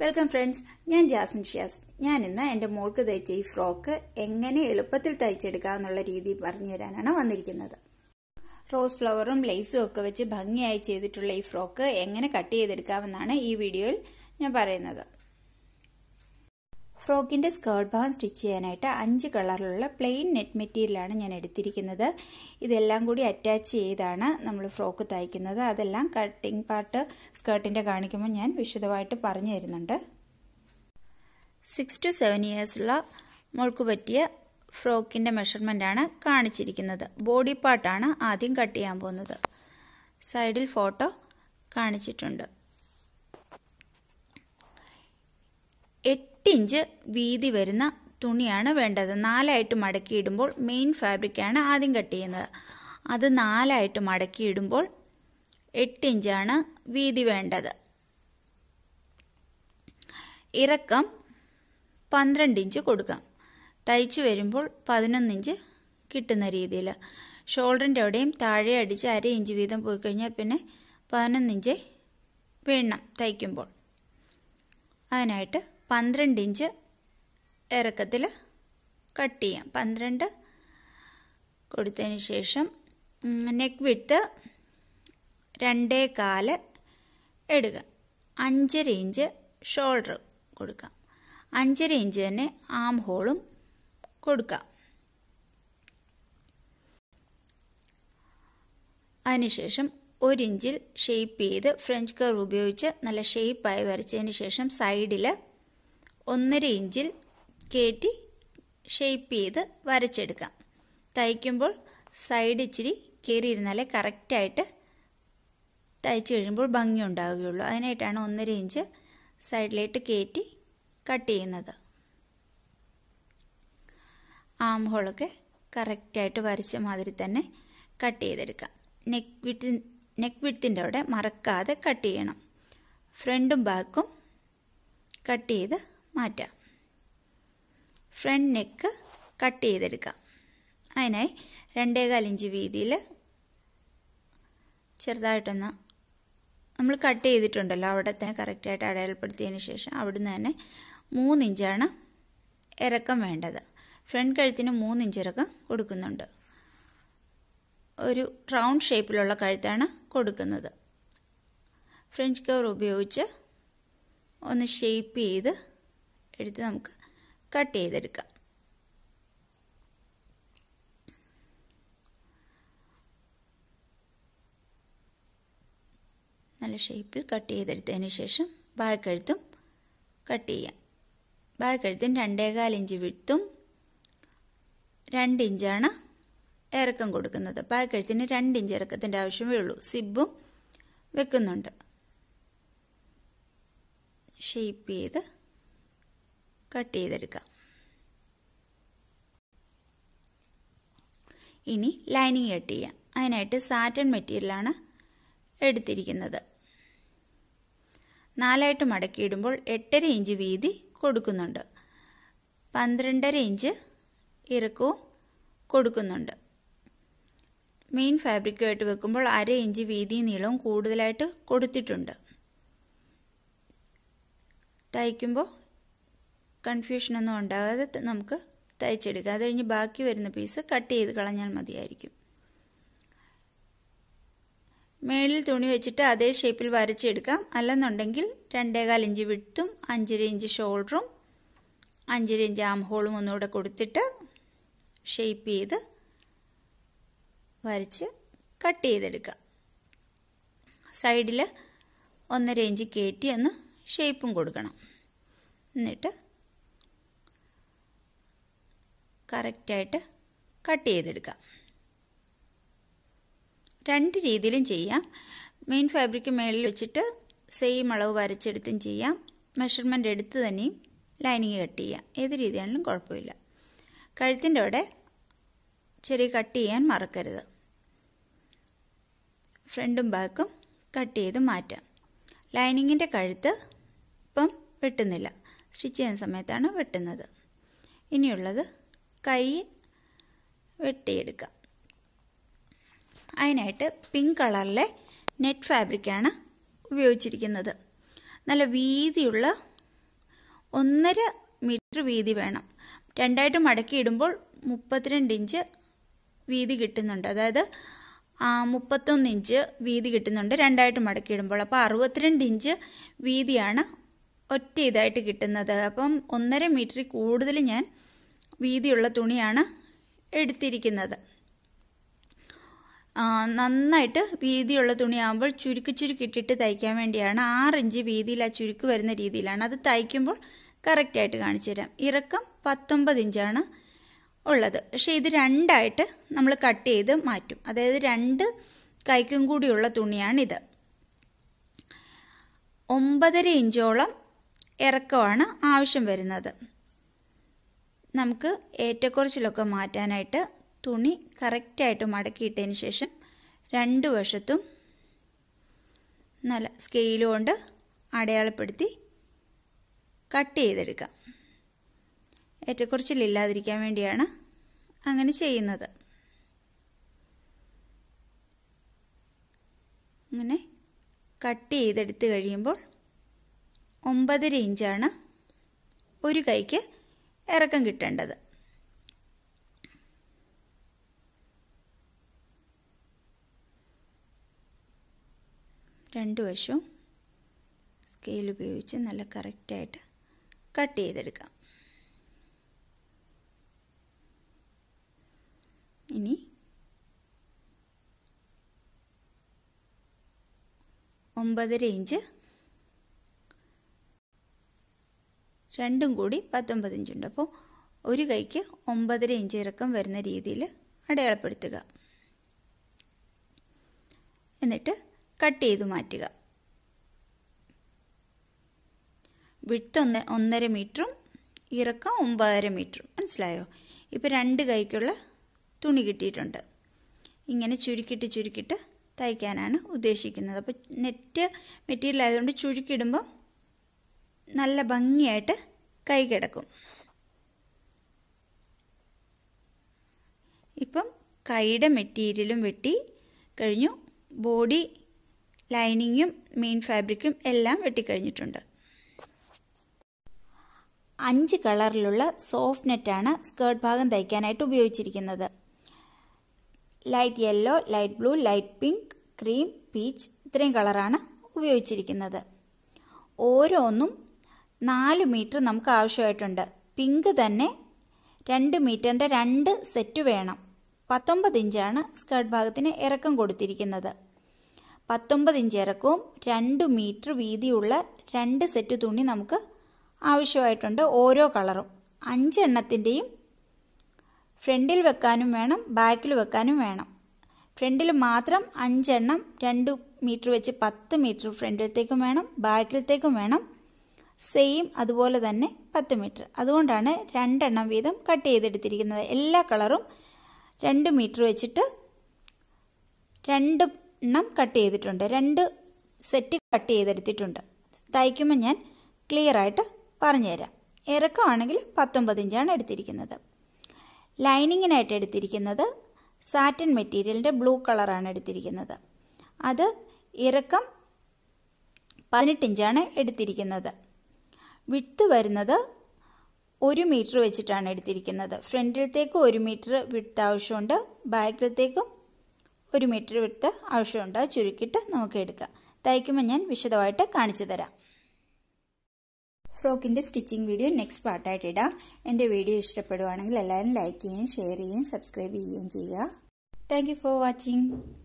welcome friends ഞാൻ ജാസ്മിൻ ഷിയാസ് ഞാൻ ഇന്ന് എൻ്റെ മോൾക്ക് തയ്ച്ച ഈ ഫ്രോക്ക് എങ്ങനെ എളുപ്പത്തിൽ തയ്ച്ചെടുക്കുക എന്നുള്ള രീതി പറഞ്ഞു തരാനാണ് വന്നിരിക്കുന്നത് റോസ് ഫ്ലവറും ലേസും ഒക്കെ വെച്ച് ഭംഗിയായി ചെയ്തിട്ടുള്ള ഈ ഫ്രോക്ക് എങ്ങനെ കട്ട് ചെയ്തെടുക്കാമെന്നാണ് ഈ വീഡിയോയിൽ ഞാൻ പറയുന്നത് ഫ്രോക്കിൻ്റെ സ്കേർട്ട് ഭാഗം സ്റ്റിച്ച് ചെയ്യാനായിട്ട് അഞ്ച് കളറിലുള്ള പ്ലെയിൻ നെറ്റ് മെറ്റീരിയലാണ് ഞാൻ എടുത്തിരിക്കുന്നത് ഇതെല്ലാം കൂടി അറ്റാച്ച് ചെയ്താണ് നമ്മൾ ഫ്രോക്ക് തയ്ക്കുന്നത് അതെല്ലാം കട്ടിംഗ് പാർട്ട് സ്കേർട്ടിൻ്റെ കാണിക്കുമ്പോൾ ഞാൻ വിശദമായിട്ട് പറഞ്ഞു തരുന്നുണ്ട് സിക്സ് ടു സെവൻ ഇയേഴ്സുള്ള മുഴുക്ക് പറ്റിയ ഫ്രോക്കിൻ്റെ ആണ് കാണിച്ചിരിക്കുന്നത് ബോഡി പാർട്ടാണ് ആദ്യം കട്ട് ചെയ്യാൻ പോകുന്നത് സൈഡിൽ ഫോട്ടോ കാണിച്ചിട്ടുണ്ട് എട്ട് എട്ടിഞ്ച് വീതി വരുന്ന തുണിയാണ് വേണ്ടത് നാലായിട്ട് മടക്കിയിടുമ്പോൾ മെയിൻ ഫാബ്രിക്കാണ് ആദ്യം കട്ട് ചെയ്യുന്നത് അത് നാലായിട്ട് മടക്കിയിടുമ്പോൾ എട്ടിഞ്ചാണ് വീതി വേണ്ടത് ഇറക്കം പന്ത്രണ്ട് ഇഞ്ച് കൊടുക്കാം തയ്ച്ചു വരുമ്പോൾ പതിനൊന്നിഞ്ച് ഇഞ്ച് കിട്ടുന്ന രീതിയിൽ ഷോൾഡറിൻ്റെ അവിടെയും താഴെ അടിച്ച് അര ഇഞ്ച് വീതം പോയി കഴിഞ്ഞാൽ പിന്നെ പതിനൊന്നിഞ്ച് ഇഞ്ച് വേണം തയ്ക്കുമ്പോൾ അതിനായിട്ട് പന്ത്രണ്ട് ഇഞ്ച് ഇറക്കത്തിൽ കട്ട് ചെയ്യാം പന്ത്രണ്ട് കൊടുത്തതിന് ശേഷം നെക്ക് വിട്ട് രണ്ടേ കാല് ഇടുക അഞ്ചര ഇഞ്ച് ഷോൾഡർ കൊടുക്കാം അഞ്ചര ഇഞ്ച് തന്നെ ആം ഹോളും കൊടുക്കാം അതിനുശേഷം ഒരിഞ്ചിൽ ഷേപ്പ് ചെയ്ത് ഫ്രഞ്ച് കർവ് ഉപയോഗിച്ച് നല്ല ഷേപ്പായി വരച്ചതിന് ശേഷം സൈഡിൽ ഒന്നര ഇഞ്ചിൽ കയറ്റി ഷേപ്പ് ചെയ്ത് വരച്ചെടുക്കാം തയ്ക്കുമ്പോൾ സൈഡ് ഇച്ചിരി കയറിയിരുന്നാലേ കറക്റ്റായിട്ട് തയ്ച്ചു കഴിയുമ്പോൾ ഭംഗി ഉണ്ടാവുകയുള്ളൂ അതിനായിട്ടാണ് ഒന്നര ഇഞ്ച് സൈഡിലേക്ക് കയറ്റി കട്ട് ചെയ്യുന്നത് ആം ഹോളൊക്കെ കറക്റ്റായിട്ട് വരച്ച മാതിരി തന്നെ കട്ട് ചെയ്തെടുക്കാം നെക്ക് വിട്ട് നെക്ക് വിട്ടിൻ്റെ അവിടെ മറക്കാതെ കട്ട് ചെയ്യണം ഫ്രണ്ടും ബാക്കും കട്ട് ചെയ്ത് മാറ്റാം ഫ്രണ്ട് നെക്ക് കട്ട് ചെയ്തെടുക്കാം അതിനായി രണ്ടേകാൽ ഇഞ്ച് വീതിയിൽ ചെറുതായിട്ടൊന്ന് നമ്മൾ കട്ട് ചെയ്തിട്ടുണ്ടല്ലോ അവിടെ തന്നെ കറക്റ്റായിട്ട് അടയാളപ്പെടുത്തിയതിന് ശേഷം അവിടുന്ന് തന്നെ മൂന്നിഞ്ചാണ് ഇറക്കം വേണ്ടത് ഫ്രണ്ട് കഴുത്തിന് മൂന്നിഞ്ച് ഇറക്കം കൊടുക്കുന്നുണ്ട് ഒരു റൗണ്ട് ഷേപ്പിലുള്ള കഴുത്താണ് കൊടുക്കുന്നത് ഫ്രഞ്ച് കവർ ഉപയോഗിച്ച് ഒന്ന് ഷേപ്പ് ചെയ്ത് എടുത്ത് നമുക്ക് കട്ട് ചെയ്തെടുക്കാം നല്ല ഷേപ്പിൽ കട്ട് ചെയ്തെടുത്തതിന് ശേഷം ബാക്കഴുത്തും കട്ട് ചെയ്യാം ബാക്കഴുത്തും രണ്ടേകാൽ ഇഞ്ച് വിട്ടും രണ്ട് ഇഞ്ചാണ് ഇറക്കം കൊടുക്കുന്നത് ബാക്കഴുത്തിന് രണ്ട് ഇഞ്ച് ഇറക്കത്തിൻ്റെ ആവശ്യമേ ഉള്ളൂ സിബും വെക്കുന്നുണ്ട് ഷേപ്പ് ചെയ്ത് കട്ട് ചെയ്തെടുക്കാം ഇനി ലൈനിങ് കട്ട് ചെയ്യാം അതിനായിട്ട് സാറ്റൻ മെറ്റീരിയലാണ് എടുത്തിരിക്കുന്നത് നാലായിട്ട് മടക്കിയിടുമ്പോൾ എട്ടര ഇഞ്ച് വീതി കൊടുക്കുന്നുണ്ട് പന്ത്രണ്ടര ഇഞ്ച് ഇറക്കവും കൊടുക്കുന്നുണ്ട് മെയിൻ ഫാബ്രിക്കുമായിട്ട് വെക്കുമ്പോൾ അര ഇഞ്ച് വീതി നീളവും കൂടുതലായിട്ട് കൊടുത്തിട്ടുണ്ട് തയ്ക്കുമ്പോൾ ഒന്നും ഉണ്ടാകാതെ നമുക്ക് തയ്ച്ചെടുക്കാം അത് കഴിഞ്ഞ് ബാക്കി വരുന്ന പീസ് കട്ട് ചെയ്ത് കളഞ്ഞാൽ മതിയായിരിക്കും മേളിൽ തുണി വെച്ചിട്ട് അതേ ഷേപ്പിൽ വരച്ചെടുക്കാം അല്ലെന്നുണ്ടെങ്കിൽ രണ്ടേകാൽ ഇഞ്ച് വിട്ടും അഞ്ചര ഇഞ്ച് ഷോൾഡറും അഞ്ചര ഇഞ്ച് ആം ഹോളും ഒന്നുകൂടെ കൊടുത്തിട്ട് ഷേപ്പ് ചെയ്ത് വരച്ച് കട്ട് ചെയ്തെടുക്കാം സൈഡിൽ ഒന്നര ഇഞ്ച് കയറ്റി ഒന്ന് ഷേപ്പും കൊടുക്കണം എന്നിട്ട് കറക്റ്റായിട്ട് കട്ട് ചെയ്തെടുക്കാം രണ്ട് രീതിയിലും ചെയ്യാം മെയിൻ ഫാബ്രിക് മേളിൽ വെച്ചിട്ട് സെയിം അളവ് വരച്ചെടുത്തും ചെയ്യാം മെഷർമെൻ്റ് എടുത്ത് തന്നെയും ലൈനിങ് കട്ട് ചെയ്യാം ഏത് രീതിയാണെങ്കിലും കുഴപ്പമില്ല കഴുത്തിൻ്റെ അവിടെ ചെറിയ കട്ട് ചെയ്യാൻ മറക്കരുത് ഫ്രണ്ടും ബാക്കും കട്ട് ചെയ്ത് മാറ്റാം ലൈനിങ്ങിൻ്റെ കഴുത്ത് ഇപ്പം വെട്ടുന്നില്ല സ്റ്റിച്ച് ചെയ്യുന്ന സമയത്താണ് വെട്ടുന്നത് ഇനിയുള്ളത് കൈ വെട്ടിയെടുക്കാം അതിനായിട്ട് പിങ്ക് കളറിലെ നെറ്റ് ഫാബ്രിക്കാണ് ഉപയോഗിച്ചിരിക്കുന്നത് നല്ല വീതിയുള്ള ഒന്നര മീറ്റർ വീതി വേണം രണ്ടായിട്ട് മടക്കിയിടുമ്പോൾ മുപ്പത്തിരണ്ട് ഇഞ്ച് വീതി കിട്ടുന്നുണ്ട് അതായത് മുപ്പത്തൊന്ന് ഇഞ്ച് വീതി കിട്ടുന്നുണ്ട് രണ്ടായിട്ട് മടക്കിയിടുമ്പോൾ അപ്പോൾ അറുപത്തിരണ്ട് ഇഞ്ച് വീതിയാണ് ഒറ്റ ഇതായിട്ട് കിട്ടുന്നത് അപ്പം ഒന്നര മീറ്ററിൽ കൂടുതൽ ഞാൻ വീതിയുള്ള തുണിയാണ് എടുത്തിരിക്കുന്നത് നന്നായിട്ട് വീതിയുള്ള തുണിയാകുമ്പോൾ ചുരുക്കി ചുരുക്കിട്ടിട്ട് തയ്ക്കാൻ വേണ്ടിയാണ് ആറ് ഇഞ്ച് വീതിയിൽ ആ ചുരുക്ക് വരുന്ന രീതിയിലാണ് അത് തയ്ക്കുമ്പോൾ കറക്റ്റായിട്ട് കാണിച്ചു തരാം ഇറക്കം പത്തൊമ്പത് ഇഞ്ചാണ് ഉള്ളത് പക്ഷേ ഇത് രണ്ടായിട്ട് നമ്മൾ കട്ട് ചെയ്ത് മാറ്റും അതായത് രണ്ട് കൈക്കും കൂടിയുള്ള തുണിയാണിത് ഒമ്പതര ഇഞ്ചോളം ഇറക്കമാണ് ആവശ്യം വരുന്നത് നമുക്ക് ഏറ്റക്കുറച്ചിലൊക്കെ മാറ്റാനായിട്ട് തുണി കറക്റ്റായിട്ട് മടക്കിയിട്ടതിന് ശേഷം രണ്ട് വശത്തും നല്ല സ്കെയിൽ കൊണ്ട് അടയാളപ്പെടുത്തി കട്ട് ചെയ്തെടുക്കാം ഏറ്റക്കുറച്ചിലില്ലാതിരിക്കാൻ വേണ്ടിയാണ് അങ്ങനെ ചെയ്യുന്നത് ഇങ്ങനെ കട്ട് ചെയ്തെടുത്ത് കഴിയുമ്പോൾ ഒമ്പതര ഇഞ്ചാണ് ഒരു കൈക്ക് ഇറക്കം കിട്ടേണ്ടത് രണ്ട് വശവും സ്കെയിൽ ഉപയോഗിച്ച് നല്ല കറക്റ്റായിട്ട് കട്ട് ചെയ്തെടുക്കാം ഇനി ഒമ്പതര ഇഞ്ച് രണ്ടും കൂടി ഇഞ്ചുണ്ട് അപ്പോൾ ഒരു കൈക്ക് ഒമ്പതര ഇഞ്ച് ഇറക്കം വരുന്ന രീതിയിൽ അടയാളപ്പെടുത്തുക എന്നിട്ട് കട്ട് ചെയ്ത് മാറ്റുക വിട്ട് ഒന്ന് ഒന്നര മീറ്ററും ഇറക്കം ഒമ്പതര മീറ്ററും മനസ്സിലായോ ഇപ്പോൾ രണ്ട് കൈക്കുള്ള തുണി കിട്ടിയിട്ടുണ്ട് ഇങ്ങനെ ചുരുക്കിട്ട് ചുരുക്കിട്ട് തയ്ക്കാനാണ് ഉദ്ദേശിക്കുന്നത് അപ്പോൾ നെറ്റ് മെറ്റീരിയൽ ആയതുകൊണ്ട് ചുരുക്കിടുമ്പം നല്ല ഭംഗിയായിട്ട് കൈ കിടക്കും ഇപ്പം കൈയുടെ മെറ്റീരിയലും വെട്ടി കഴിഞ്ഞു ബോഡി ലൈനിങ്ങും മെയിൻ ഫാബ്രിക്കും എല്ലാം വെട്ടിക്കഴിഞ്ഞിട്ടുണ്ട് അഞ്ച് കളറിലുള്ള സോഫ്റ്റ് നെറ്റാണ് സ്കേർട്ട് ഭാഗം തയ്ക്കാനായിട്ട് ഉപയോഗിച്ചിരിക്കുന്നത് light yellow light blue light pink cream peach ഇത്രയും കളറാണ് ഉപയോഗിച്ചിരിക്കുന്നത് ഓരോന്നും നാല് മീറ്റർ നമുക്ക് ആവശ്യമായിട്ടുണ്ട് പിങ്ക് തന്നെ രണ്ട് മീറ്ററിൻ്റെ രണ്ട് സെറ്റ് വേണം പത്തൊമ്പത് ഇഞ്ചാണ് സ്കേർട്ട് ഭാഗത്തിന് ഇറക്കം കൊടുത്തിരിക്കുന്നത് പത്തൊമ്പത് ഇഞ്ച് ഇറക്കവും രണ്ട് മീറ്റർ വീതിയുള്ള രണ്ട് സെറ്റ് തുണി നമുക്ക് ആവശ്യമായിട്ടുണ്ട് ഓരോ കളറും അഞ്ചെണ്ണത്തിൻ്റെയും ഫ്രണ്ടിൽ വെക്കാനും വേണം ബാക്കിൽ വെക്കാനും വേണം ഫ്രണ്ടിൽ മാത്രം അഞ്ചെണ്ണം രണ്ട് മീറ്റർ വെച്ച് പത്ത് മീറ്റർ ഫ്രണ്ടിലത്തേക്കും വേണം ബാക്കിലത്തേക്കും വേണം സെയിം അതുപോലെ തന്നെ പത്ത് മീറ്റർ അതുകൊണ്ടാണ് രണ്ടെണ്ണം വീതം കട്ട് ചെയ്തെടുത്തിരിക്കുന്നത് എല്ലാ കളറും രണ്ട് മീറ്റർ വെച്ചിട്ട് രണ്ട് എണ്ണം കട്ട് ചെയ്തിട്ടുണ്ട് രണ്ട് സെറ്റ് കട്ട് ചെയ്തെടുത്തിട്ടുണ്ട് തയ്ക്കുമ്പോൾ ഞാൻ ക്ലിയർ ആയിട്ട് പറഞ്ഞുതരാം ഇറക്കമാണെങ്കിൽ പത്തൊമ്പത് ഇഞ്ചാണ് എടുത്തിരിക്കുന്നത് ലൈനിങ്ങിനായിട്ട് എടുത്തിരിക്കുന്നത് സാറ്റൻ മെറ്റീരിയലിൻ്റെ ബ്ലൂ കളറാണ് എടുത്തിരിക്കുന്നത് അത് ഇറക്കം പതിനെട്ടിഞ്ചാണ് എടുത്തിരിക്കുന്നത് വിട്ട് വരുന്നത് ഒരു മീറ്റർ വെച്ചിട്ടാണ് എടുത്തിരിക്കുന്നത് ഫ്രണ്ടിലത്തേക്ക് ഒരു മീറ്റർ വിട്ട് ആവശ്യമുണ്ട് ബാക്കിലത്തേക്കും ഒരു മീറ്റർ വിട്ട് ആവശ്യമുണ്ട് ചുരുക്കിയിട്ട് നമുക്ക് എടുക്കാം തയ്ക്കുമ്പോൾ ഞാൻ വിശദമായിട്ട് കാണിച്ചു തരാം ഫ്രോക്കിൻ്റെ സ്റ്റിച്ചിങ് വീഡിയോ നെക്സ്റ്റ് പാർട്ടായിട്ട് ഇടാം എൻ്റെ വീഡിയോ ഇഷ്ടപ്പെടുവാണെങ്കിൽ എല്ലാവരും ലൈക്ക് ചെയ്യുകയും ഷെയർ ചെയ്യുകയും സബ്സ്ക്രൈബ് ചെയ്യുകയും ചെയ്യുക താങ്ക് ഫോർ വാച്ചിങ്